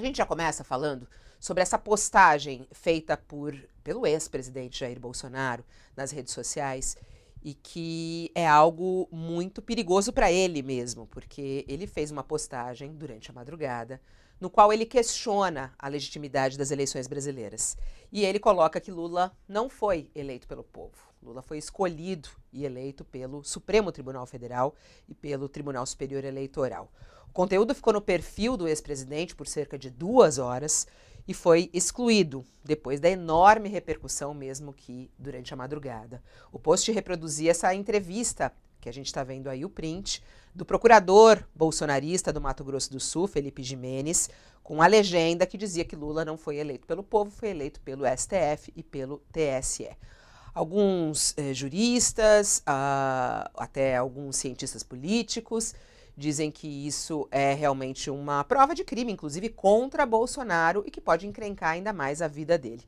A gente já começa falando sobre essa postagem feita por, pelo ex-presidente Jair Bolsonaro nas redes sociais, e que é algo muito perigoso para ele mesmo, porque ele fez uma postagem durante a madrugada no qual ele questiona a legitimidade das eleições brasileiras. E ele coloca que Lula não foi eleito pelo povo. Lula foi escolhido e eleito pelo Supremo Tribunal Federal e pelo Tribunal Superior Eleitoral. O conteúdo ficou no perfil do ex-presidente por cerca de duas horas e foi excluído, depois da enorme repercussão mesmo que durante a madrugada. O post reproduzia essa entrevista, que a gente está vendo aí o print, do procurador bolsonarista do Mato Grosso do Sul, Felipe Jimenez, com a legenda que dizia que Lula não foi eleito pelo povo, foi eleito pelo STF e pelo TSE. Alguns eh, juristas, ah, até alguns cientistas políticos, dizem que isso é realmente uma prova de crime, inclusive contra Bolsonaro, e que pode encrencar ainda mais a vida dele.